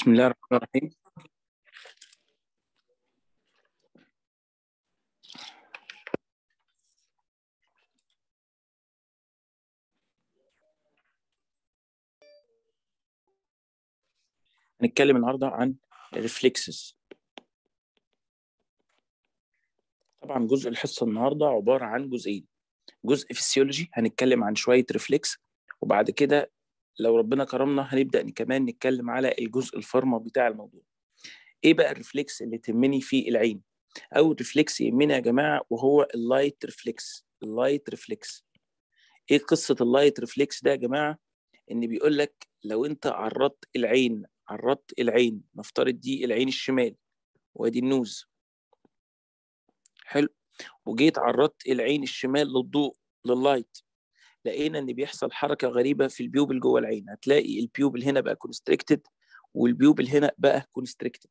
بسم الله الرحمن الرحيم هنتكلم النهارده عن الريفلكسز طبعا جزء الحصه النهارده عباره عن جزئين جزء فيسيولوجي هنتكلم عن شويه ريفلكس وبعد كده لو ربنا كرمنا هنبدا كمان نتكلم على الجزء الفرما بتاع الموضوع ايه بقى الريفلكس اللي تهمني في العين اول ريفلكس يهمنا يا جماعه وهو اللايت ريفلكس اللايت ريفلكس ايه قصه اللايت ريفلكس ده يا جماعه ان بيقول لك لو انت عرضت العين عرضت العين نفترض دي العين الشمال وادي النوز حلو وجيت عرضت العين الشمال للضوء لللايت لقينا ان بيحصل حركه غريبه في البيوبل جوه العين هتلاقي البيوبل هنا بقى كونستريكتد والبيوبل هنا بقى كونستريكتد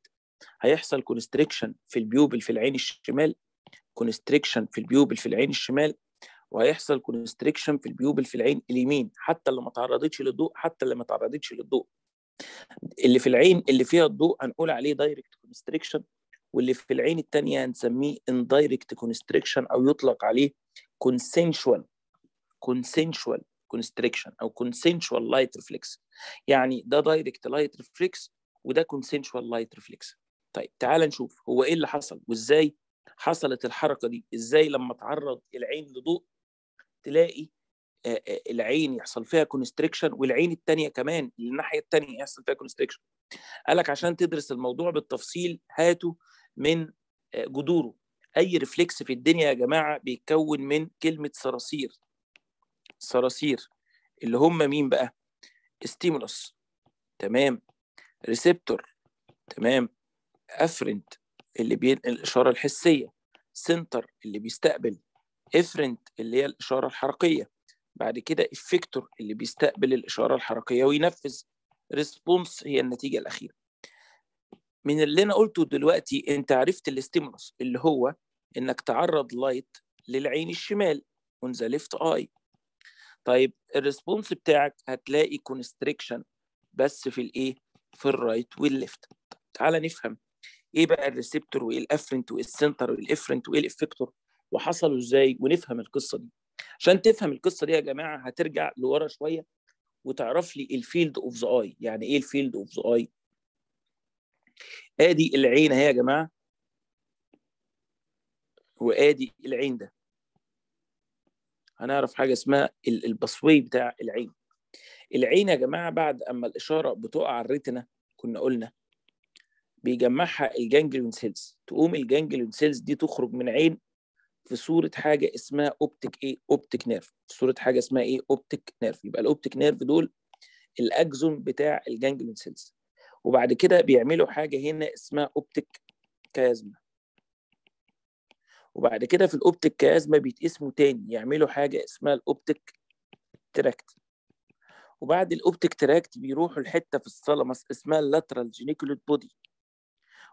هيحصل كونستريكشن في البيوبل في العين الشمال كونستريكشن في البيوبل في العين الشمال وهيحصل كونستريكشن في البيوبل في العين اليمين حتى اللي ما تعرضتش للضوء حتى اللي ما تعرضتش للضوء اللي في العين اللي فيها الضوء هنقول عليه دايركت كونستريكشن واللي في العين الثانيه هنسميه اندايركت كونستريكشن او يطلق عليه كونسنشوال consensual constriction او consensual light reflex يعني ده direct light reflex وده consensual light reflex طيب تعال نشوف هو ايه اللي حصل وازاي حصلت الحركه دي ازاي لما تعرض العين لضوء تلاقي آه، آه، العين يحصل فيها كونستريكشن والعين الثانيه كمان الناحيه الثانيه يحصل فيها كونستريكشن قال لك عشان تدرس الموضوع بالتفصيل هاته من آه، جذوره اي ريفلكس في الدنيا يا جماعه بيتكون من كلمه صراصير صراصير اللي هم مين بقى ستيمولس تمام ريسبتور تمام افرنت اللي بينقل الاشاره الحسيه سنتر اللي بيستقبل افرنت اللي هي الاشاره الحركيه بعد كده افكتور اللي بيستقبل الاشاره الحركيه وينفذ ريسبونس هي النتيجه الاخيره من اللي انا قلته دلوقتي انت عرفت الاستيمولس اللي هو انك تعرض لايت للعين الشمال on the left eye طيب الريسبونس بتاعك هتلاقي كونستريكشن بس في الايه في الرايت والليفت تعال نفهم ايه بقى الريسبتور وايه الافرنت وايه السنتر وايه الافرنت وايه الافكتور وحصلوا ازاي ونفهم القصه دي عشان تفهم القصه دي يا جماعه هترجع لورا شويه وتعرف لي الفيلد اوف ذا اي يعني ايه الفيلد اوف ذا اي ادي العين اهي يا جماعه وادي العين ده هنعرف حاجه اسمها البصوي بتاع العين العين يا جماعه بعد اما الاشاره بتقع على الريتنا كنا قلنا بيجمعها الجانجليون سيلز تقوم الجانجليون سيلز دي تخرج من عين في صوره حاجه اسمها اوبتيك ايه اوبتيك نيرف في صوره حاجه اسمها ايه اوبتيك نيرف يبقى الاوبتيك نيرف دول الاكزون بتاع الجانجليون سيلز وبعد كده بيعملوا حاجه هنا اسمها اوبتيك كازما وبعد كده في الاوبتيك كيازما بيتقسموا تاني يعملوا حاجه اسمها الاوبتيك تراكت وبعد الاوبتيك تراكت بيروحوا لحته في الثلمس اسمها اللاترال جينيكولوت بودي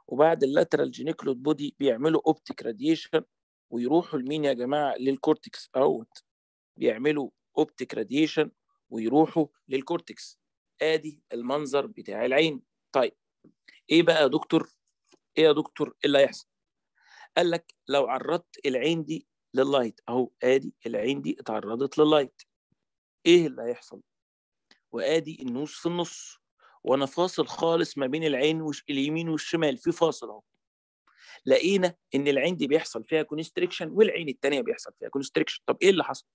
وبعد اللاترال جينيكولوت بودي بيعملوا اوبتيك راديشن ويروحوا لمين يا جماعه للكورتكس اوت بيعملوا اوبتيك راديشن ويروحوا للكورتكس ادي المنظر بتاع العين طيب ايه بقى يا دكتور ايه يا دكتور إيه اللي هيحصل قال لك لو عرضت العين دي لللايت اهو ادي العين دي اتعرضت لللايت ايه اللي هيحصل وادي النوز في النص وانا فاصل خالص ما بين العين وش... اليمين والشمال في فاصل اهو لقينا ان العين دي بيحصل فيها كونستريكشن والعين الثانيه بيحصل فيها كونستريكشن طب ايه اللي حصل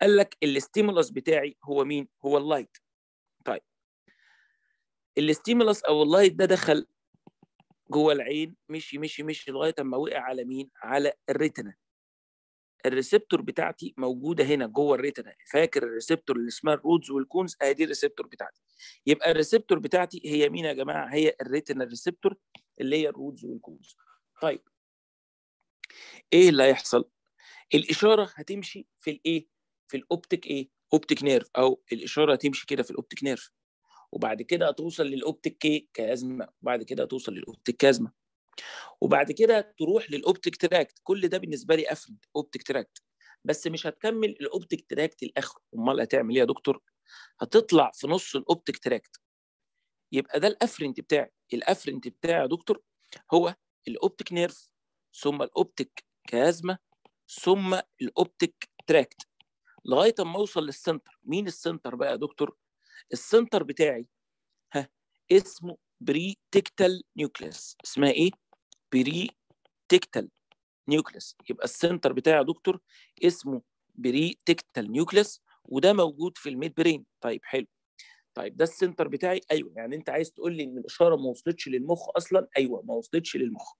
قال لك الاستيمولس بتاعي هو مين هو اللايت طيب الاستيمولس او اللايت ده دخل جوه العين مشي مشي مشي لغايه اما وقع على مين؟ على الريتنا الريسبتور بتاعتي موجوده هنا جوه الريتنا فاكر الريسبتور اللي اسمها الرودز والكونز ادي آه، الريسبتور بتاعتي يبقى الريسبتور بتاعتي هي مين يا جماعه هي الريتنا الريسبتور اللي هي الرودز والكونز طيب ايه اللي هيحصل الاشاره هتمشي في الايه في الاوبتيك ايه اوبتيك نيرف او الاشاره هتمشي كده في الاوبتيك نيرف وبعد كده هتوصل للاوبتيك كي كازمه وبعد كده هتوصل للاوبتيك كازمه وبعد كده تروح للاوبتيك تراكت كل ده بالنسبه لي افرد اوبتيك تراكت بس مش هتكمل الاوبتيك تراكت الاخر امال هتعمل ايه يا دكتور هتطلع في نص الاوبتيك تراكت يبقى ده الافرنت بتاعي الافرنت بتاعي يا دكتور هو الاوبتيك نيرف ثم الاوبتيك كازمه ثم الاوبتيك تراكت لغايه اما اوصل للسنتر مين السنتر بقى يا دكتور السنتر بتاعي ها اسمه بري تكتال نيوكليس اسمها ايه بري تكتال نيوكليس يبقى السنتر بتاعي يا دكتور اسمه بري تكتال نيوكليس وده موجود في الميد برين طيب حلو طيب ده السنتر بتاعي ايوه يعني انت عايز تقول لي ان الاشاره ما وصلتش للمخ اصلا ايوه ما وصلتش للمخ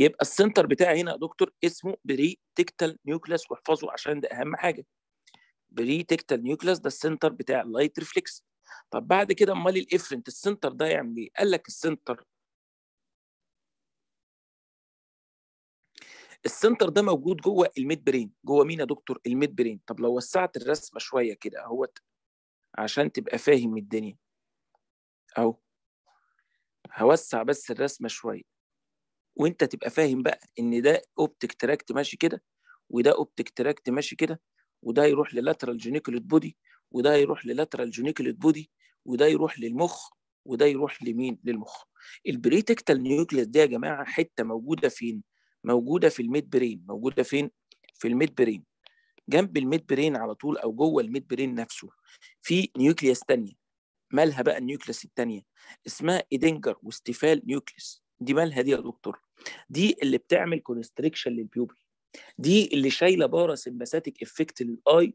يبقى السنتر بتاعي هنا يا دكتور اسمه بري تكتال نيوكليس واحفظه عشان ده اهم حاجه بري تكتال نيوكلاس ده السنتر بتاع اللايت ريفلكس طب بعد كده امال الافرنت السنتر ده يعمل ايه؟ قال لك السنتر السنتر ده موجود جوه الميد برين جوه مين يا دكتور الميد برين طب لو وسعت الرسمه شويه كده اهوت عشان تبقى فاهم الدنيا اهو هوسع بس الرسمه شويه وانت تبقى فاهم بقى ان ده اوبتيك تراكت ماشي كده وده اوبتيك تراكت ماشي كده وده يروح للاترال جينيكولت بودي وده يروح للاترال جينيكولت بودي وده يروح للمخ وده يروح لمين للمخ البريتكتال نيوكليس دي يا جماعه حته موجوده فين موجوده في الميد برين موجوده فين في الميد برين جنب الميد برين على طول او جوه الميد برين نفسه في نيوكليس ثانيه مالها بقى النيوكليس الثانيه اسمها ايدنجر واستفال نيوكليس دي مالها دي يا دكتور دي اللي بتعمل كونستريكشن للبيوبل دي اللي شايله بارا سمباثيك افكت للاي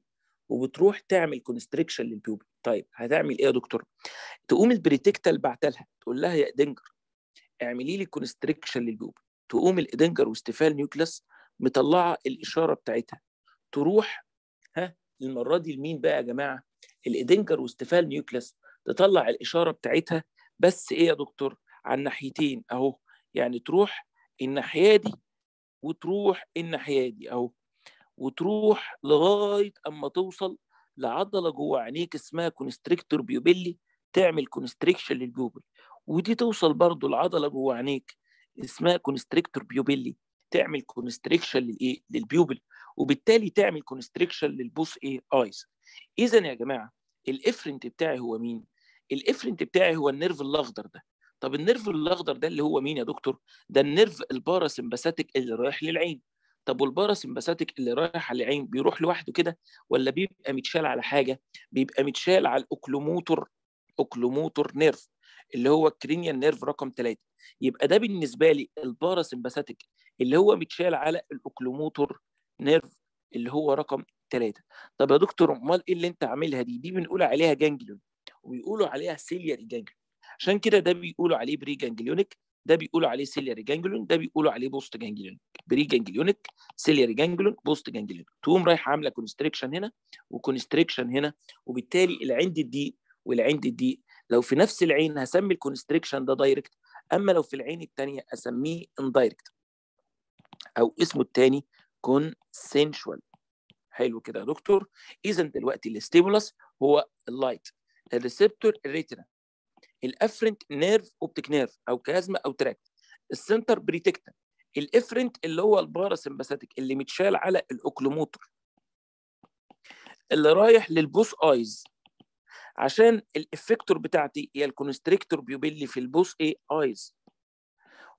وبتروح تعمل كونستريكشن للبيوبي طيب هتعمل ايه يا دكتور تقوم البريتكتال بعتلها تقول لها يا ادنجر اعملي لي كونستريكشن للبيوبي تقوم الادنجر واستفال نيوكلس مطلعه الاشاره بتاعتها تروح ها المره دي لمين بقى يا جماعه الادنجر واستفال نيوكلس تطلع الاشاره بتاعتها بس ايه يا دكتور على الناحيتين اهو يعني تروح الناحيه دي وتروح الناحيه دي اهو وتروح لغايه اما توصل لعضله جوه عينيك اسمها كونستريكتور بيوبيلي تعمل كونستريكشن للبيوبل ودي توصل برضو لعضله جوه عينيك اسمها كونستريكتور بيوبيلي تعمل كونستريكشن للايه للبيوبل وبالتالي تعمل كونستريكشن للبوس ايه ايز اذا يا جماعه الافرنت بتاعي هو مين الافرنت بتاعي هو النيرف الاخضر ده طب النيرف الاخضر ده اللي هو مين يا دكتور ده النيرف الباراسمباثيك اللي رايح للعين طب والباراسمباثيك اللي رايح على العين بيروح لوحده كده ولا بيبقى متشال على حاجه بيبقى متشال على الاوكلوموتور اوكلوموتور نيرف اللي هو الكرينيال نيرف رقم 3 يبقى ده بالنسبه لي الباراسمباثيك اللي هو متشال على الاوكلوموتور نيرف اللي هو رقم 3 طب يا دكتور امال ايه اللي انت عاملها دي دي بنقول عليها جانجلون وبيقولوا عليها سيلياري جانجلون. عشان كده ده بيقولوا عليه بري جانجليونيك ده بيقولوا عليه سيلياري جانجليون ده بيقولوا عليه بوست جانجليونيك بري جانجليونيك سيلياري جانجليون بوست جانجليونيك تقوم رايح عامله كونستريكشن هنا وكونستريكشن هنا وبالتالي العند الضيق والعند الضيق لو في نفس العين هسمي الكونستريكشن ده دايركت اما لو في العين الثانيه اسميه اندايركت او اسمه الثاني كونسنشوال حلو كده يا دكتور اذا دلوقتي الاستيمولس هو اللايت الريسبتور الريتنا الافرنت نيرف اوبتيك نيرف او كازما او تراكت السنتر بريتكتا الافرنت اللي هو الباراسمباثيك اللي متشال على الاوكلوموتر اللي رايح للبوس ايز عشان الافكتور بتاعتي هي الكونستريكتور بيوبيلي في البوس اي ايز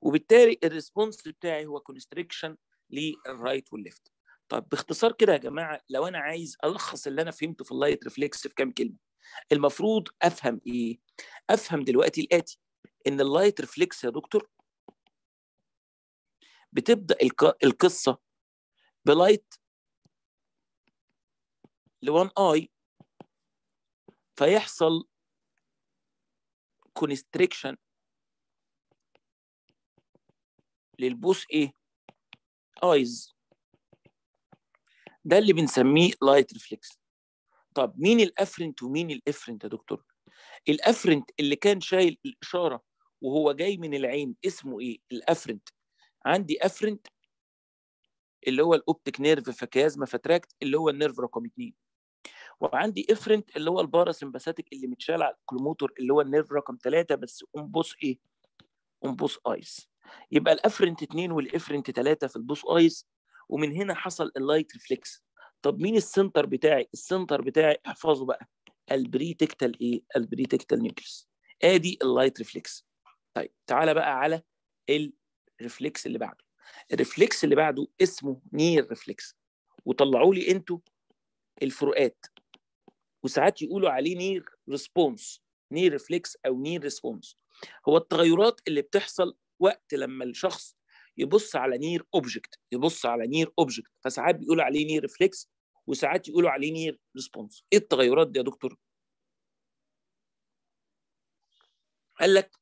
وبالتالي الريسبونس بتاعي هو كونستريكشن للرايت والليفت طب باختصار كده يا جماعه لو انا عايز الخص اللي انا فهمته في اللايت ريفلكس في كام كلمه المفروض افهم ايه افهم دلوقتي الاتي ان اللايت ريفلكس يا دكتور بتبدا القصه بلايت لوان اي فيحصل كونستريكشن للبوس ايه ايز ده اللي بنسميه لايت ريفلكس طب مين الافرنت ومين الافرنت يا دكتور الافرنت اللي كان شايل الاشاره وهو جاي من العين اسمه ايه الافرنت عندي افرنت اللي هو الاوبتيك نيرف فكازما فتراكت اللي هو النيرف رقم اثنين وعندي افرنت اللي هو الباراسمباثيك اللي متشال على الكلوموتور اللي هو النيرف رقم ثلاثه بس بص ايه بص ايس يبقى الافرنت اثنين والافرنت ثلاثه في البوس ايس ومن هنا حصل اللايت ريفلكس طب مين السنتر بتاعي السنتر بتاعي احفظه بقى البريتكتال ايه البريتكتال نيوكليس ادي اللايت ريفلكس طيب تعالى بقى على الريفلكس اللي بعده الريفلكس اللي بعده اسمه نير ريفلكس وطلعوا لي انتوا الفروقات وساعات يقولوا عليه نير ريسبونس نير ريفلكس او نير ريسبونس هو التغيرات اللي بتحصل وقت لما الشخص يبص على نير اوبجكت يبص على نير اوبجكت فساعات بيقولوا عليه نير ريفلكس وساعات يقولوا عليه نير ريسبونس ايه التغيرات دي يا دكتور قال لك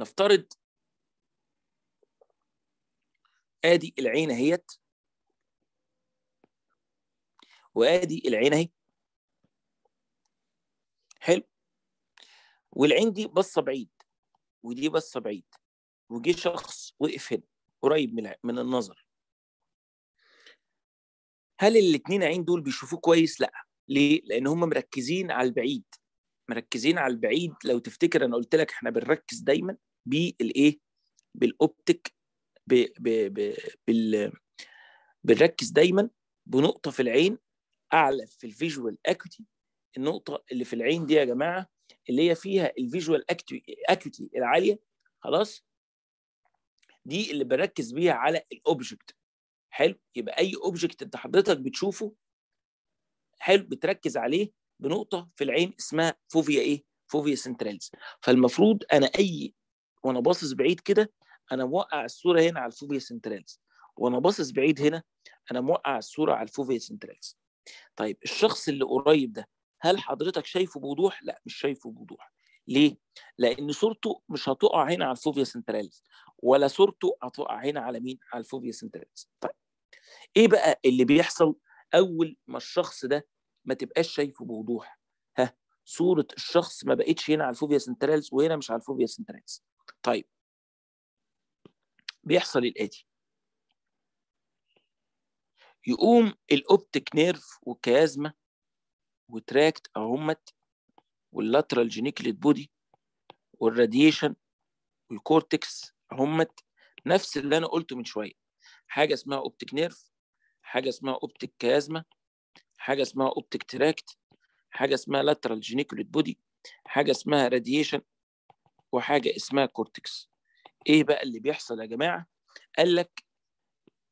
نفترض ادي العين اهيت وادي العين اهي حلو والعين دي بصه بعيد ودي بصه بعيد وجه شخص وقف هنا قريب من من النظر هل الاثنين عين دول بيشوفوه كويس لا ليه لان هم مركزين على البعيد مركزين على البعيد لو تفتكر انا قلت لك احنا بنركز دايما بالايه بالاوبتيك ب... ب... ب... بال... بنركز دايما بنقطه في العين اعلى في الفيجوال اكوتي النقطه اللي في العين دي يا جماعه اللي هي فيها الفيجوال اكوتي العاليه خلاص دي اللي بركز بيها على الاوبجكت حلو يبقى اي اوبجكت انت حضرتك بتشوفه حلو بتركز عليه بنقطه في العين اسمها فوفيا ايه فوفيا سنترالز فالمفروض انا اي وانا باصص بعيد كده انا موقع الصوره هنا على الفوفيا سنترالز وانا باصص بعيد هنا انا موقع الصوره على الفوفيا سنترالز طيب الشخص اللي قريب ده هل حضرتك شايفه بوضوح لا مش شايفه بوضوح ليه؟ لان صورته مش هتقع هنا على الفوفيا سنتراليس ولا صورته هتقع هنا على مين؟ على الفوفيا سنتراليس طيب ايه بقى اللي بيحصل اول ما الشخص ده ما تبقاش شايفه بوضوح ها صوره الشخص ما بقتش هنا على الفوفيا سنتراليس وهنا مش على الفوفيا سنتراليس طيب بيحصل الاتي يقوم الاوبتيك نيرف والكيازما وتراكت اهمت واللاترال جينيكليت بودي والراديشن والكورتكس همت نفس اللي انا قلته من شويه حاجه اسمها اوبتيك نيرف حاجه اسمها اوبتيك كازما حاجه اسمها اوبتيك تراكت حاجه اسمها لاترال جينيكليت بودي حاجه اسمها راديشن وحاجه اسمها كورتكس ايه بقى اللي بيحصل يا جماعه قال لك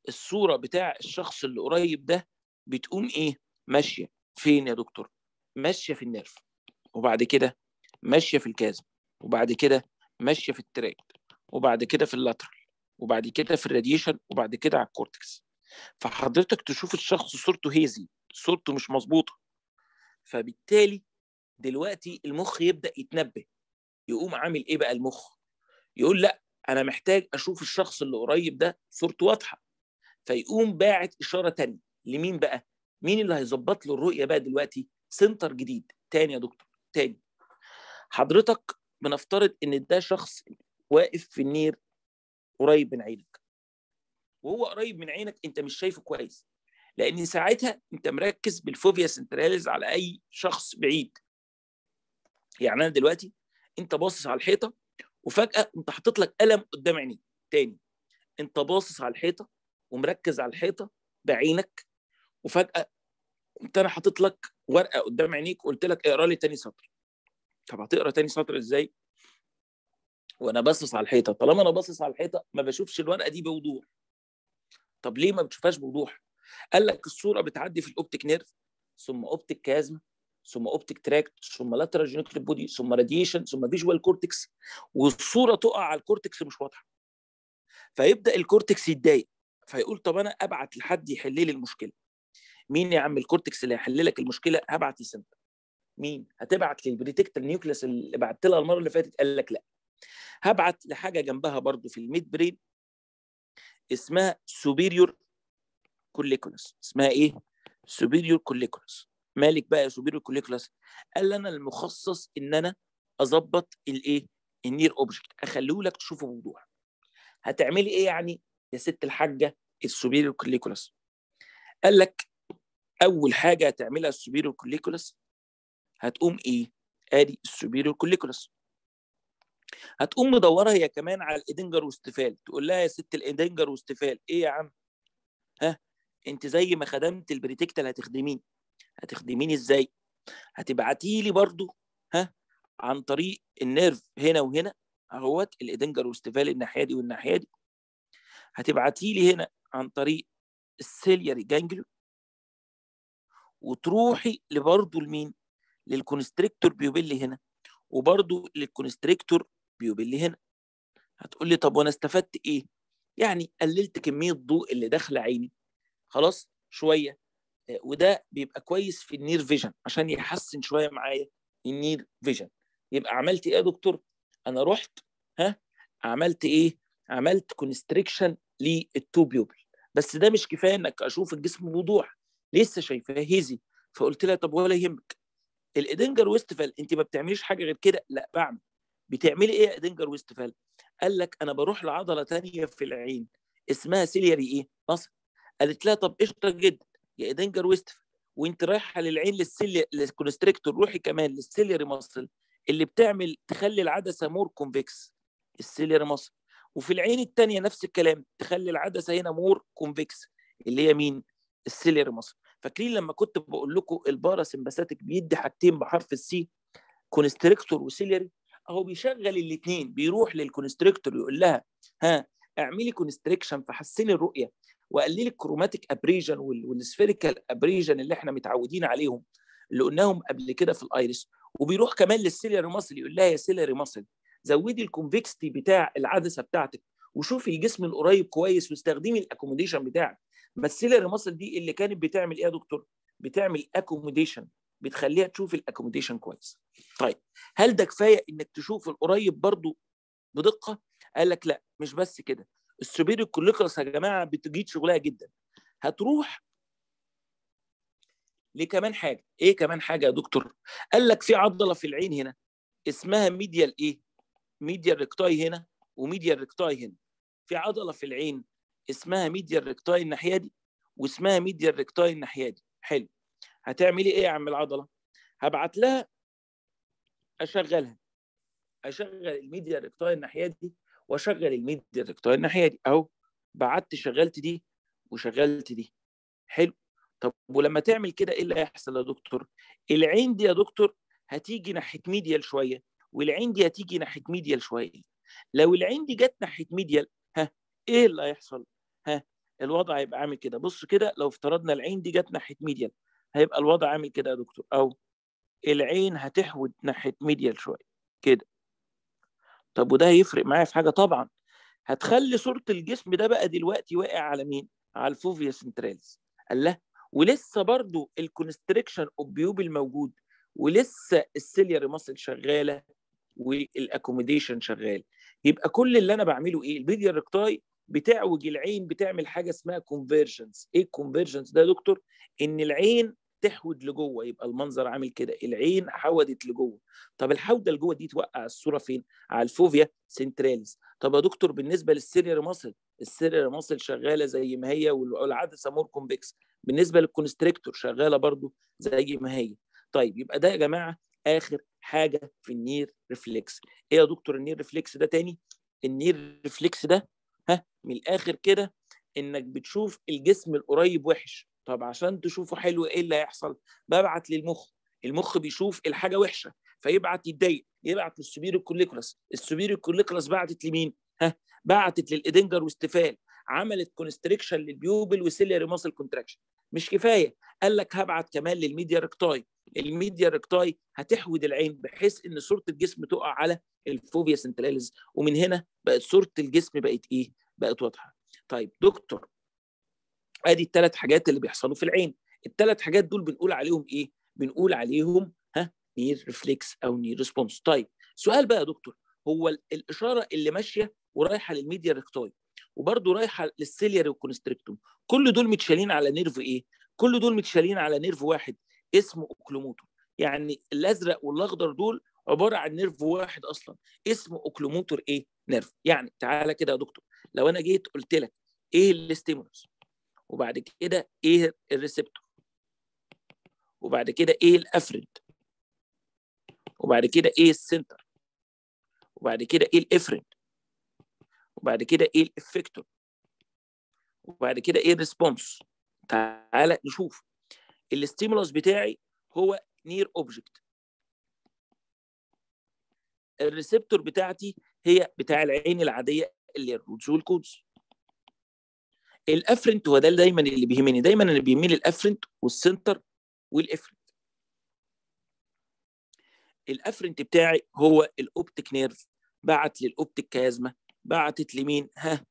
الصوره بتاع الشخص اللي قريب ده بتقوم ايه ماشيه فين يا دكتور ماشيه في النيرف وبعد كده ماشيه في الكازم وبعد كده ماشيه في التراك وبعد كده في اللاترال وبعد كده في الراديشن وبعد كده على الكورتكس فحضرتك تشوف الشخص صورته هيزي صورته مش مظبوطه فبالتالي دلوقتي المخ يبدا يتنبه يقوم عامل ايه بقى المخ يقول لا انا محتاج اشوف الشخص اللي قريب ده صورته واضحه فيقوم باعت اشاره تانية لمين بقى مين اللي هيظبط له الرؤيه بقى دلوقتي سنتر جديد تاني يا دكتور تاني حضرتك بنفترض ان ده شخص واقف في النير قريب من عينك وهو قريب من عينك انت مش شايفه كويس لان ساعتها انت مركز بالفوبيا سنتراليز على اي شخص بعيد يعني انا دلوقتي انت باصص على الحيطه وفجاه انت حاطط لك قلم قدام عينيك تاني انت باصص على الحيطه ومركز على الحيطه بعينك وفجاه انت انا حاطط لك ورقه قدام عينيك قلت لك اقرا لي تاني سطر طب هتقرا تاني سطر ازاي وانا باصص على الحيطه طالما انا باصص على الحيطه ما بشوفش الورقه دي بوضوح طب ليه ما بتشوفهاش بوضوح قال لك الصوره بتعدي في الاوبتيك نيرف ثم اوبتيك كازم ثم اوبتيك تراكت ثم لاترال جينيكال بودي ثم راديشن ثم فيجوال كورتكس والصوره تقع على الكورتكس مش واضحه فيبدا الكورتكس يتضايق فيقول طب انا ابعت لحد يحل لي المشكله مين يا عم الكورتكس اللي هيحل لك المشكله هبعت لسنت مين هتبعت للبريتكتال نيوكليس اللي بعت لها المره اللي فاتت قال لك لا هبعت لحاجه جنبها برضو في الميد برين اسمها سوبيريور كوليكولس اسمها ايه سوبيريور كوليكولس مالك بقى يا سوبيريور كوليكولس قال انا المخصص ان انا اظبط الايه النير اوبجكت اخليه لك تشوفه بوضوح هتعملي ايه يعني يا ست الحاجه السوبيريور كوليكولس قال لك اول حاجه هتعملها السوبيريور كوليكولس هتقوم ايه ادي السوبيريور كوليكولس هتقوم مدوره هي كمان على الادنجر واستفال تقول لها يا ست الادنجر واستفال ايه يا عم ها انت زي ما خدمت البريتكتال هتخدميني هتخدميني ازاي هتبعتي لي برضو ها عن طريق النيرف هنا وهنا اهوت الادنجر واستفال الناحيه دي والناحيه دي هتبعتي لي هنا عن طريق السيلياري جانجلو وتروحي لبرضه لمين؟ للكونستريكتور بيوبيلي هنا وبرضه للكونستريكتور بيوبيلي هنا هتقول لي طب وانا استفدت ايه؟ يعني قللت كميه الضوء اللي داخله عيني خلاص شويه آه، وده بيبقى كويس في النير فيجن عشان يحسن شويه معايا النير فيجن يبقى عملت ايه يا دكتور؟ انا رحت ها عملت ايه؟ عملت كونستريكشن للتوبيوبل بس ده مش كفايه انك اشوف الجسم بوضوح لسه شايفاه هيزي فقلت لها طب ولا يهمك الادنجر ويستفال انت ما بتعمليش حاجه غير كده لا بعمل بتعملي ايه يا ادنجر ويستفال قال لك انا بروح لعضله ثانيه في العين اسمها سيلياري ايه بص قالت لها طب قشطه جدا يا ادنجر ويستفال وانت رايحه للعين للسيلي للكونستريكتور روحي كمان للسيلياري مصل اللي بتعمل تخلي العدسه مور كونفكس السيلياري مصل وفي العين الثانيه نفس الكلام تخلي العدسه هنا مور كونفكس اللي هي مين السيلياري مصل فاكرين لما كنت بقول لكم الباراسمباثيك بيدي حاجتين بحرف السي كونستريكتور وسيلري اهو بيشغل الاثنين بيروح للكونستريكتور يقول لها ها اعملي كونستريكشن فحسني الرؤيه وقللي الكروماتيك ابريجن والسفيريكال ابريجن اللي احنا متعودين عليهم اللي قلناهم قبل كده في الايرس وبيروح كمان للسيلري ماسل يقول لها يا سيلري ماسل زودي الكونفكستي بتاع العدسه بتاعتك وشوفي الجسم القريب كويس واستخدمي الاكوموديشن بتاعك بس سيلر مصر دي اللي كانت بتعمل ايه يا دكتور؟ بتعمل اكوموديشن بتخليها تشوف الاكوموديشن كويس. طيب هل ده كفايه انك تشوف القريب برضو بدقه؟ قال لك لا مش بس كده السوبيريور كوليكلس يا جماعه بتجيد شغلها جدا هتروح لكمان حاجه ايه كمان حاجه يا دكتور قال لك في عضله في العين هنا اسمها ميديال ايه ميديال ريكتاي هنا وميديال ريكتاي هنا في عضله في العين اسمها ميديا ريكتاي الناحيه دي واسمها ميديا ريكتاي الناحيه دي حلو هتعملي ايه يا عم العضله هبعت لها اشغلها اشغل الميديا ريكتاي الناحيه دي واشغل الميديا ريكتاي الناحيه دي اهو بعت شغلت دي وشغلت دي حلو طب ولما تعمل كده ايه اللي هيحصل يا دكتور العين دي يا دكتور هتيجي ناحيه ميديال شويه والعين دي هتيجي ناحيه ميديال شويه لو العين دي جت ناحيه ميديال ها ايه اللي هيحصل ها الوضع هيبقى عامل كده بص كده لو افترضنا العين دي جت ناحيه ميديال هيبقى الوضع عامل كده يا دكتور او العين هتحود ناحيه ميديال شويه كده طب وده هيفرق معايا في حاجه طبعا هتخلي صوره الجسم ده بقى دلوقتي واقع على مين على الفوفيا سنتراليز الله ولسه برضو الكونستريكشن اوبيوبل الموجود ولسه السيلياري ماسل شغاله والاكوموديشن شغال يبقى كل اللي انا بعمله ايه البيديا ريكتاي بتعوج العين بتعمل حاجه اسمها كونفرجنس ايه الكونفيرجنس ده يا دكتور ان العين تحود لجوه يبقى المنظر عامل كده العين حودت لجوه طب الحوده لجوه دي توقع الصوره فين على الفوفيا سنترالز طب يا دكتور بالنسبه للسيرير ماسل السيرير ماسل شغاله زي ما هي والعدسه مور كونفكس بالنسبه للكونستريكتور شغاله برضو زي ما هي طيب يبقى ده يا جماعه اخر حاجه في النير ريفلكس ايه يا دكتور النير ريفلكس ده تاني النير ريفلكس ده من الاخر كده انك بتشوف الجسم القريب وحش طب عشان تشوفه حلو ايه اللي هيحصل ببعت للمخ المخ بيشوف الحاجه وحشه فيبعت يتضايق يبعت للسوبير الكوليكولاس السوبير الكوليكولاس بعتت لمين ها بعتت للادنجر واستفال عملت كونستريكشن للبيوبل وسيلياري ماسل كونتراكشن مش كفايه قال لك هبعت كمان للميديا ريكتاي الميديا ريكتاي هتحود العين بحيث ان صوره الجسم تقع على الفوبيا سنتراليز ومن هنا بقت صوره الجسم بقت ايه بقت واضحه طيب دكتور ادي الثلاث حاجات اللي بيحصلوا في العين الثلاث حاجات دول بنقول عليهم ايه بنقول عليهم ها نير ريفلكس او نير ريسبونس طيب سؤال بقى يا دكتور هو الاشاره اللي ماشيه ورايحه للميديا ريكتاي وبرده رايحه للسيلياري والكونستريكتوم كل دول متشالين على نيرف ايه كل دول متشالين على نيرف واحد اسمه اوكلوموتو يعني الازرق والاخضر دول عباره عن نيرف واحد اصلا اسمه اوكلوموتور ايه نيرف يعني تعالى كده يا دكتور لو انا جيت قلت لك ايه الاستيمولوس وبعد كده ايه الريسبتور وبعد كده ايه الافرد وبعد كده ايه السنتر وبعد كده ايه الافرد وبعد كده ايه الافكتور وبعد كده ايه الريسبونس تعالى نشوف الاستيمولوس بتاعي هو نير اوبجكت الريسبتور بتاعتي هي بتاع العين العاديه اللي الروتس والكودز الافرنت هو ده دايما اللي بيهمني دايما انا بيهمني الافرنت والسنتر والافرنت الافرنت بتاعي هو الاوبتيك نيرف بعت للاوبتيك كازما بعتت لمين ها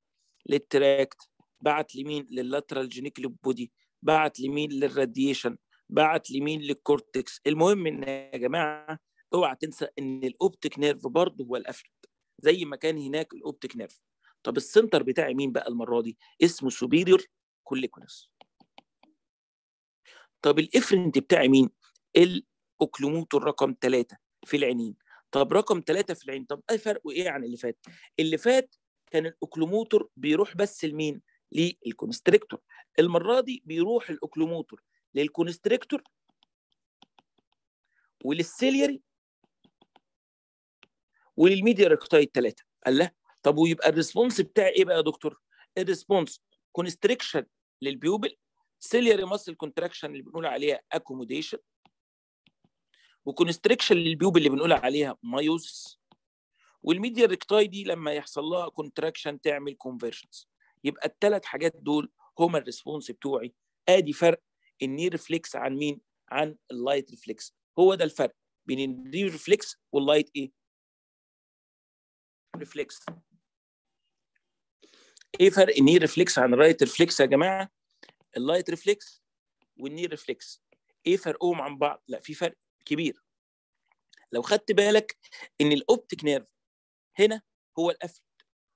للتراكت بعت لمين لللاترال جينيكل بودي بعت لمين للراديشن بعت لمين للكورتكس المهم ان يا جماعه اوعى تنسى ان الاوبتيك نيرف برضه هو الافرنت زي ما كان هناك الاوبتيك نيرف طب السنتر بتاعي مين بقى المره دي اسمه سوبيريور كوليكونس طب الافرنت بتاعي مين الاوكلوموتو رقم ثلاثة في العينين طب رقم ثلاثة في العين طب ايه فرقه ايه عن اللي فات اللي فات كان الاوكلوموتور بيروح بس لمين للكونستريكتور المره دي بيروح الاوكلوموتور للكونستريكتور وللسيلياري وللميديا ريكتاي الثلاثه قال له طب ويبقى الريسبونس بتاعي ايه بقى يا دكتور؟ الريسبونس كونستريكشن للبيوبل سيلياري ماسل كونتراكشن اللي بنقول عليها اكوموديشن وكونستريكشن للبيوب اللي بنقول عليها مايوزس والميديا ريكتاي دي لما يحصل لها كونتراكشن تعمل كونفرجنس يبقى الثلاث حاجات دول هما الريسبونس بتوعي ادي فرق النير ريفلكس عن مين عن اللايت ريفلكس هو ده الفرق بين النير ريفلكس واللايت ايه ريفلكس ايه فرق النير ريفلكس عن الرايت ريفلكس يا جماعه اللايت ريفلكس والنير ريفلكس ايه فرقهم عن بعض لا في فرق كبير لو خدت بالك ان الاوبتيك نيرف هنا هو الافرد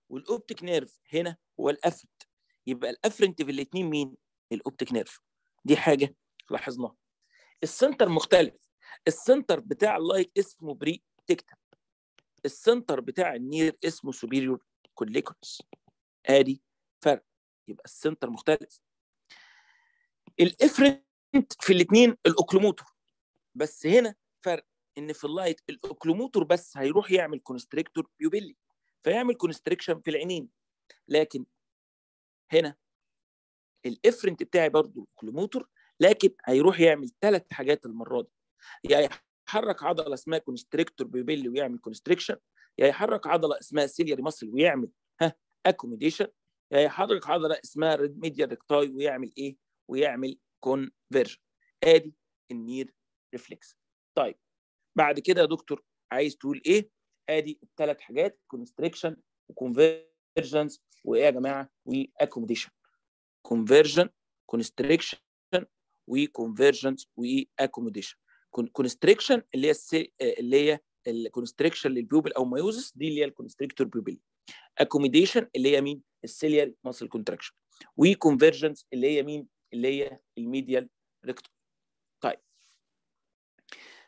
والاوبتيك نيرف هنا هو الافرد يبقى الافرنت في الاثنين مين الاوبتيك نيرف دي حاجه لاحظناها السنتر مختلف السنتر بتاع اللايت اسمه بري تكتب السنتر بتاع النير اسمه سوبيريور كوليكولس ادي فرق يبقى السنتر مختلف الافرنت في الاثنين الاوكلوموتور بس هنا فرق ان في اللايت الاوكلوموتور بس هيروح يعمل كونستريكتور بيوبيلي فيعمل كونستريكشن في العينين لكن هنا الافرنت بتاعي برضو الاوكلوموتور لكن هيروح يعمل ثلاث حاجات المره دي يا يحرك عضله اسمها كونستريكتور بيوبيلي ويعمل كونستريكشن يا يحرك عضله اسمها سيلياري ماسل ويعمل اكوميديشن يعني حضرتك عضله اسمها ريد ميديا ريكتاي ويعمل ايه؟ ويعمل كونفيرجن ادي النير ريفلكس طيب بعد كده يا دكتور عايز تقول ايه؟ ادي الثلاث حاجات كونستريكشن وكونفيرجنز وايه يا جماعه؟ واكوميديشن كونفيرجن كونستريكشن وكونفيرجنز واكوميديشن كونستريكشن اللي هي آه، اللي هي الكونستريكشن للبيوبل او مايوزس دي اللي هي الكونستريكتور بيوبل اكوميديشن اللي هي مين السيليار ماسل كونتراكشن وكونفرجنس اللي هي مين اللي هي الميديال ريكتور طيب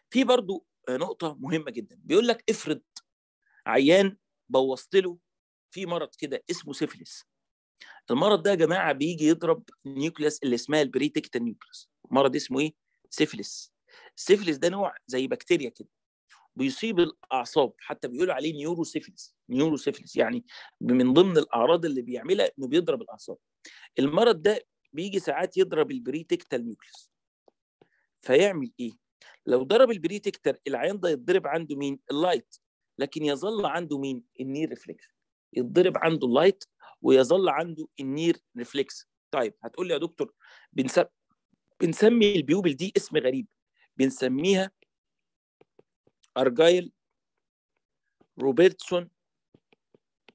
في برضو نقطة مهمة جدا بيقول لك افرض عيان بوظت له في مرض كده اسمه سيفلس المرض ده يا جماعة بيجي يضرب نيوكليس اللي اسمها البريتكتا نيوكليس مرض اسمه ايه؟ سيفلس السيفلس ده نوع زي بكتيريا كده بيصيب الاعصاب حتى بيقولوا عليه نيوروسيفلس نيوروسيفلس يعني من ضمن الاعراض اللي بيعملها انه بيضرب الاعصاب المرض ده بيجي ساعات يضرب البريتكتال نيوكليس فيعمل ايه لو ضرب البريتكتال العيان ده يتضرب عنده مين اللايت لكن يظل عنده مين النير ريفلكس يتضرب عنده اللايت ويظل عنده النير ريفلكس طيب هتقول لي يا دكتور بنسمي البيوبل دي اسم غريب بنسميها ارجايل روبرتسون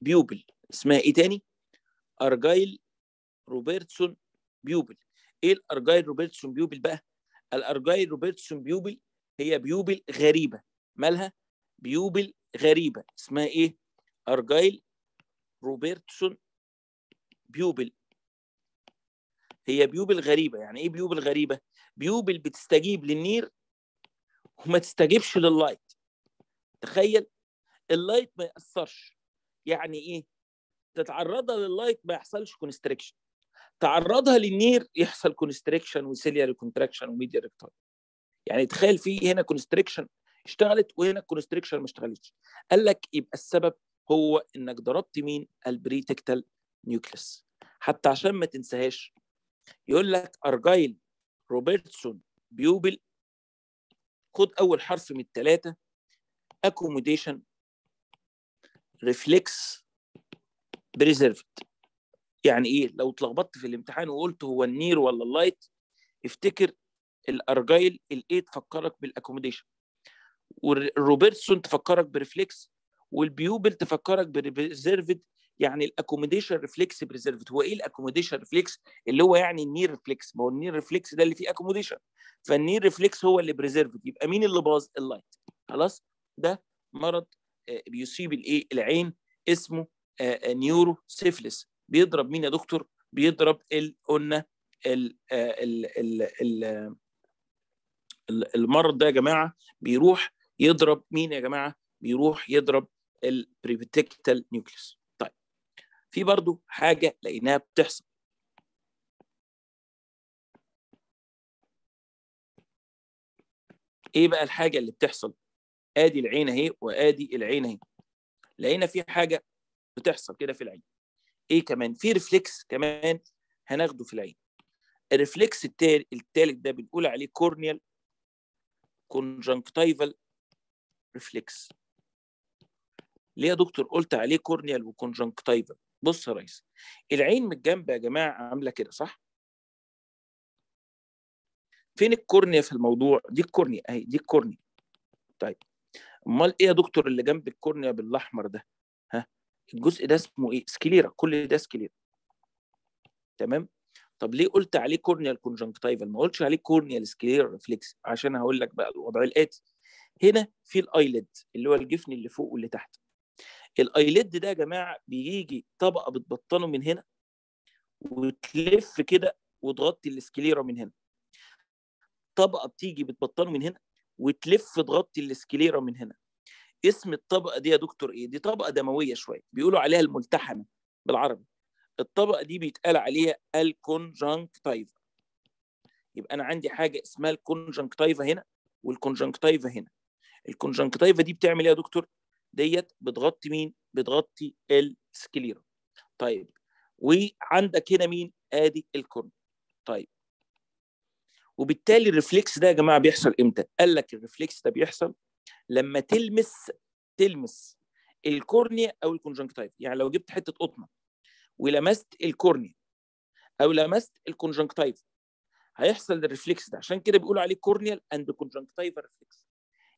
بيوبل اسمها ايه تاني ارجايل روبرتسون بيوبل ايه الارجايل روبرتسون بيوبل بقى الارجايل روبرتسون بيوبل هي بيوبل غريبه مالها بيوبل غريبه اسمها ايه ارجايل روبرتسون بيوبل هي بيوبل غريبه يعني ايه بيوبل غريبه بيوبل بتستجيب للنير وما تستجيبش لللايت تخيل اللايت ما ياثرش يعني ايه تتعرضها لللايت ما يحصلش كونستريكشن تعرضها للنير يحصل كونستريكشن وسيلياري كونتراكشن وميديا ريكتايل يعني تخيل في هنا كونستريكشن اشتغلت وهنا الكونستريكشن ما اشتغلتش قال لك يبقى السبب هو انك ضربت مين البريتكتال نيوكليس حتى عشان ما تنساهاش يقول لك ارجايل روبرتسون بيوبل خد اول حرف من الثلاثه accommodation reflex preserved يعني ايه لو اتلخبطت في الامتحان وقلت هو النير ولا اللايت افتكر الارجايل الايد تفكرك بالاكوموديشن والروبرتسون تفكرك بريفلكس والبيوبل تفكرك بريزيرفد يعني الاكوموديشن ريفلكس بريزيرفد هو ايه الاكوموديشن ريفلكس اللي هو يعني النير ريفلكس ما هو النير ريفلكس ده اللي فيه اكوموديشن فالنير ريفلكس هو اللي بريزيرفد يبقى مين اللي باظ اللايت خلاص ده مرض آه، بيصيب الايه العين اسمه آه، آه، نيورو سيفلس بيضرب مين يا دكتور بيضرب قلنا المرض ده يا جماعه بيروح يضرب مين يا جماعه بيروح يضرب البريبتيكتال نيوكليس طيب في برضو حاجه لقيناها بتحصل ايه بقى الحاجه اللي بتحصل ادي العين اهي وادي العين اهي لقينا في حاجه بتحصل كده في العين ايه كمان في ريفلكس كمان هناخده في العين الريفلكس الثالث ده بنقول عليه كورنيال كونجنكتيفال ريفلكس ليه يا دكتور قلت عليه كورنيال وكونجنكتيفال بص يا ريس العين من الجنب يا جماعه عامله كده صح فين الكورنيا في الموضوع دي الكورنيا اهي دي الكورنيا طيب امال ايه يا دكتور اللي جنب الكورنيا بالاحمر ده ها الجزء ده اسمه ايه سكليرا كل ده سكليرا تمام طب ليه قلت عليه كورنيا الكونجنكتيفال ما قلتش عليه كورنيا السكليرا ريفلكس عشان هقول لك بقى الوضع الاتي هنا في الايلد اللي هو الجفن اللي فوق واللي تحت الايلد ده يا جماعه بيجي طبقه بتبطنه من هنا وتلف كده وتغطي السكليرا من هنا طبقه بتيجي بتبطنه من هنا وتلف تغطي السكليرا من هنا اسم الطبقه دي يا دكتور ايه دي طبقه دمويه شويه بيقولوا عليها الملتحمه بالعربي الطبقه دي بيتقال عليها الكونجنكتيفا يبقى انا عندي حاجه اسمها الكونجنكتيفا هنا والكونجنكتيفا هنا الكونجنكتيفا دي بتعمل ايه يا دكتور ديت بتغطي مين بتغطي السكليرا طيب وعندك هنا مين ادي الكورنيا طيب وبالتالي الرفلكس ده يا جماعه بيحصل امتى؟ قال لك الرفلكس ده بيحصل لما تلمس تلمس الكورنيا او الكونجنكتايف يعني لو جبت حته قطنه ولمست الكورنيا او لمست الكونجنكتايف هيحصل الريفلكس ده عشان كده بيقولوا عليه كورنيال اند كونجنكتايف ريفلكس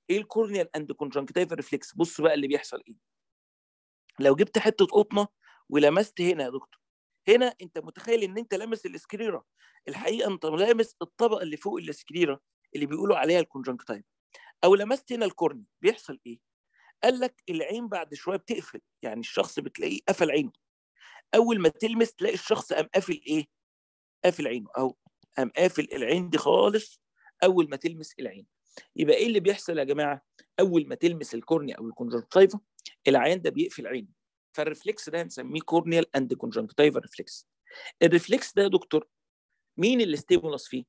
ايه الكورنيال اند كونجنكتايف ريفلكس بص بقى اللي بيحصل ايه لو جبت حته قطنه ولمست هنا يا دكتور هنا انت متخيل ان انت لامس الاسكريره الحقيقه انت لامس الطبقه اللي فوق الاسكريره اللي بيقولوا عليها الكونجنكتايف او لمست هنا الكورن بيحصل ايه قال لك العين بعد شويه بتقفل يعني الشخص بتلاقيه قفل عينه اول ما تلمس تلاقي الشخص قام قافل ايه قافل عينه او قام قافل العين دي خالص اول ما تلمس العين يبقى ايه اللي بيحصل يا جماعه اول ما تلمس الكورنيا او الكونجنكتايف العيان ده بيقفل عينه فالرفلكس ده نسميه كورنيال اند كونجنكتيفال ريفلكس الرفلكس ده يا دكتور مين اللي ستيمولس فيه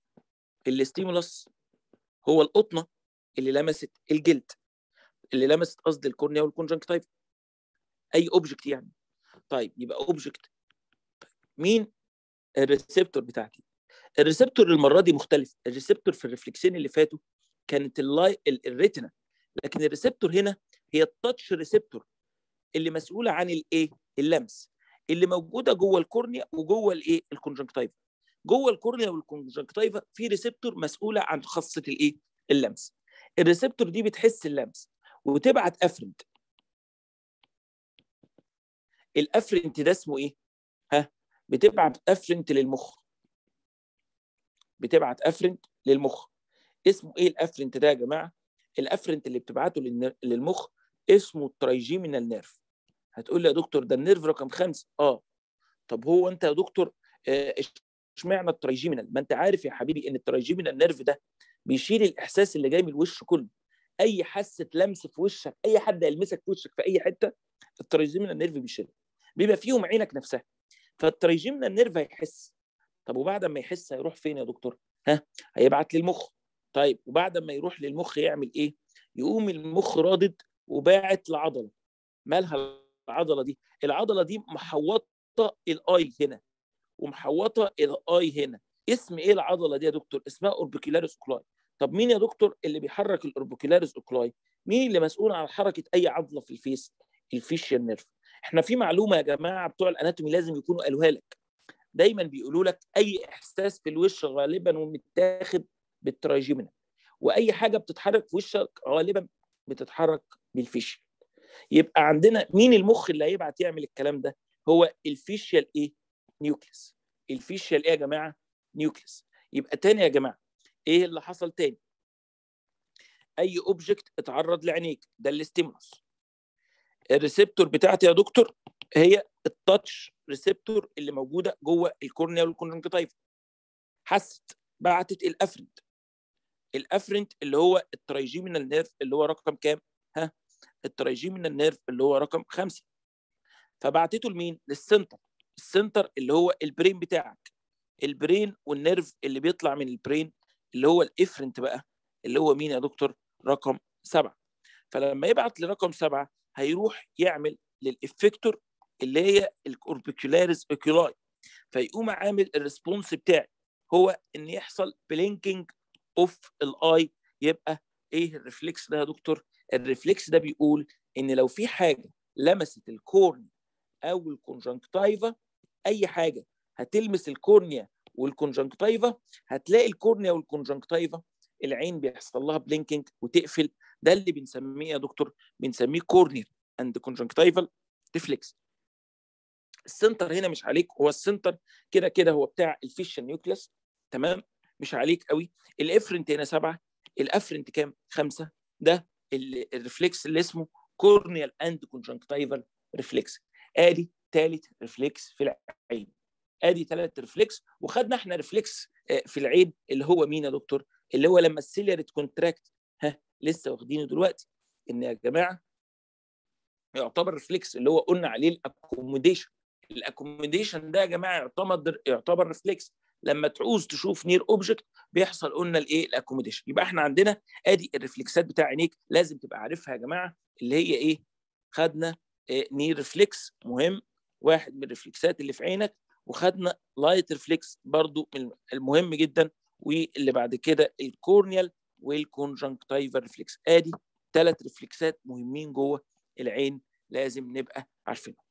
اللي ستيمولس هو القطنه اللي لمست الجلد اللي لمست قصد الكورنيا والكونجنكتيفا اي اوبجكت يعني طيب يبقى اوبجكت مين الريسبتور بتاعتي الريسبتور المره دي مختلف الريسبتور في الريفلكسين اللي فاتوا كانت اللاي الريتنا لكن الريسبتور هنا هي التاتش ريسبتور اللي مسؤوله عن الايه اللمس اللي موجوده جوه الكورنيا وجوه الايه الكونجنكتيفا جوه الكورنيا والكونجنكتيفا في ريسبتور مسؤوله عن خاصه الايه اللمس الريسبتور دي بتحس اللمس وتبعت افرنت الافرنت ده اسمه ايه ها بتبعت افرنت للمخ بتبعت افرنت للمخ اسمه ايه الافرنت ده يا جماعه الافرنت اللي بتبعته للمخ اسمه الترايجيمينال نيرف هتقول لي يا دكتور ده النيرف رقم خمسة اه طب هو انت يا دكتور آه، اشمعنى الترايجيمينال ما انت عارف يا حبيبي ان الترايجيمينال نيرف ده بيشيل الاحساس اللي جاي من الوش كله اي حاسه لمس في وشك اي حد يلمسك في وشك في اي حته الترايجيمينال نيرف بيشيلها بيبقى فيهم عينك نفسها فالترايجيمينال نيرف هيحس طب وبعد ما يحس هيروح فين يا دكتور ها هيبعت للمخ طيب وبعد ما يروح للمخ يعمل ايه يقوم المخ رادد وباعت لعضله مالها العضله دي العضله دي محوطه الاي هنا ومحوطه الاي هنا اسم ايه العضله دي يا دكتور اسمها اوربيكولاريس اوكلاي طب مين يا دكتور اللي بيحرك الاوربيكولاريس اوكلاي مين اللي مسؤول عن حركه اي عضله في الفيس الفيشيال نيرف احنا في معلومه يا جماعه بتوع الاناتومي لازم يكونوا قالوها لك دايما بيقولوا لك اي احساس في الوش غالبا ومتاخد بالتراجمنا واي حاجه بتتحرك في وشك غالبا بتتحرك بالفيشيال يبقى عندنا مين المخ اللي هيبعت يعمل الكلام ده هو الفيشيال ايه نيوكليس الفيشيال ايه يا جماعه نيوكليس يبقى تاني يا جماعه ايه اللي حصل تاني اي اوبجكت اتعرض لعينيك ده الاستيمولس الريسبتور بتاعتي يا دكتور هي التاتش ريسبتور اللي موجوده جوه الكورنيا والكونجكتيفا حست بعتت الافرنت الافرنت اللي هو الترايجيمينال نيرف اللي هو رقم كام من نيرف اللي هو رقم خمسة فبعتته لمين؟ للسنتر السنتر اللي هو البرين بتاعك البرين والنيرف اللي بيطلع من البرين اللي هو الافرنت بقى اللي هو مين يا دكتور؟ رقم سبعة فلما يبعت لرقم سبعة هيروح يعمل للافكتور اللي هي الكوربيكولاريس اوكيولاي فيقوم عامل الريسبونس بتاعي هو ان يحصل بلينكينج اوف الاي يبقى ايه الريفلكس ده يا دكتور الريفلكس ده بيقول ان لو في حاجه لمست الكورن او الكونجنكتايفا اي حاجه هتلمس الكورنيا والكونجنكتايفا هتلاقي الكورنيا والكونجنكتايفا العين بيحصل لها بلينكينج وتقفل ده اللي بنسميه يا دكتور بنسميه كورنير اند كونجنكتايفال ريفلكس السنتر هنا مش عليك هو السنتر كده كده هو بتاع الفيشن نيوكليس تمام مش عليك قوي الافرنت هنا سبعه الافرنت كام؟ خمسه ده الريفلكس اللي اسمه كورنيال اند كونجنكتيفال ريفلكس ادي ثالث ريفلكس في العين ادي ثالث ريفلكس وخدنا احنا ريفلكس آه، في العين اللي هو مين يا دكتور اللي هو لما السيلياريت كونتراكت ها لسه واخدينه دلوقتي ان يا جماعه يعتبر ريفلكس اللي هو قلنا عليه الاكوموديشن الاكوموديشن ده يا جماعه يعتبر يعتبر ريفلكس لما تعوز تشوف نير اوبجكت بيحصل قلنا الايه الاكوموديشن يبقى احنا عندنا ادي الريفلكسات بتاع عينيك لازم تبقى عارفها يا جماعه اللي هي ايه خدنا إيه نير ريفلكس مهم واحد من الريفلكسات اللي في عينك وخدنا لايت ريفلكس برضو المهم جدا واللي بعد كده الكورنيال والكونجنكتيفال ريفلكس ادي ثلاث ريفلكسات مهمين جوه العين لازم نبقى عارفينهم